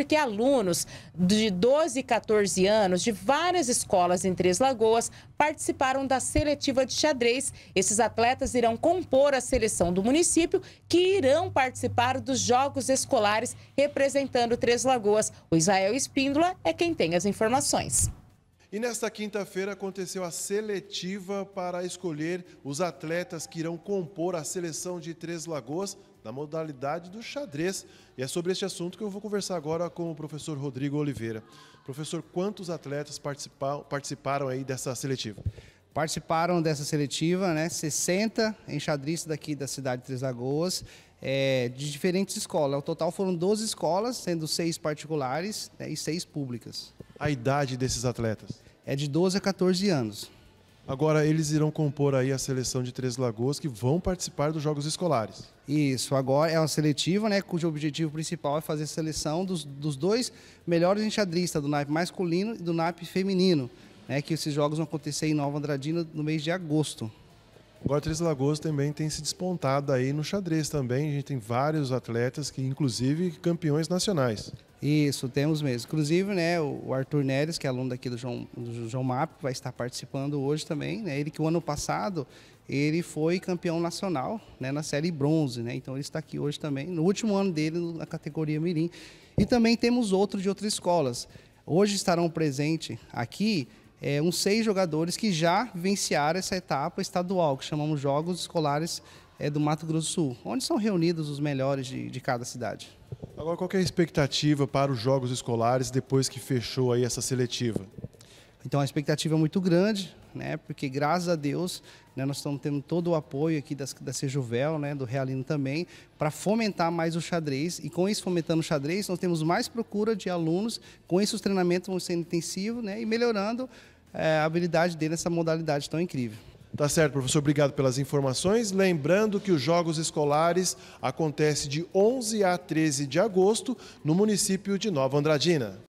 porque alunos de 12 e 14 anos de várias escolas em Três Lagoas participaram da seletiva de xadrez. Esses atletas irão compor a seleção do município que irão participar dos Jogos Escolares representando Três Lagoas. O Israel Espíndola é quem tem as informações. E nesta quinta-feira aconteceu a seletiva para escolher os atletas que irão compor a seleção de Três Lagoas na modalidade do xadrez. E é sobre este assunto que eu vou conversar agora com o professor Rodrigo Oliveira. Professor, quantos atletas participaram aí dessa seletiva? Participaram dessa seletiva, né? 60 enxadristas daqui da cidade de Três Lagoas, é, de diferentes escolas. O total foram 12 escolas, sendo seis particulares né, e seis públicas a idade desses atletas? É de 12 a 14 anos. Agora eles irão compor aí a seleção de Três Lagoas que vão participar dos Jogos Escolares. Isso, agora é uma seletiva, né, cujo objetivo principal é fazer a seleção dos, dos dois melhores enxadristas, do naipe masculino e do naipe feminino, né, que esses jogos vão acontecer em Nova Andradina no mês de agosto. Agora, Três Lagoas também tem se despontado aí no xadrez também. A gente tem vários atletas que, inclusive, campeões nacionais. Isso, temos mesmo. Inclusive, né, o Arthur Neres, que é aluno daqui do João, do João MAP, vai estar participando hoje também. Né? Ele que o ano passado ele foi campeão nacional né, na série bronze, né? Então ele está aqui hoje também, no último ano dele na categoria Mirim. E também temos outros de outras escolas. Hoje estarão presentes aqui é, uns seis jogadores que já vivenciaram essa etapa estadual, que chamamos Jogos Escolares é, do Mato Grosso do Sul, onde são reunidos os melhores de, de cada cidade. Agora, qual é a expectativa para os Jogos Escolares depois que fechou aí essa seletiva? Então, a expectativa é muito grande né? Porque graças a Deus, né, nós estamos tendo todo o apoio aqui das, da Sejuvel, né, do Realino também, para fomentar mais o xadrez. E com isso, fomentando o xadrez, nós temos mais procura de alunos. Com isso, os treinamentos vão sendo intensivos né, e melhorando é, a habilidade dele nessa modalidade tão incrível. Tá certo, professor, obrigado pelas informações. Lembrando que os Jogos Escolares acontecem de 11 a 13 de agosto no município de Nova Andradina.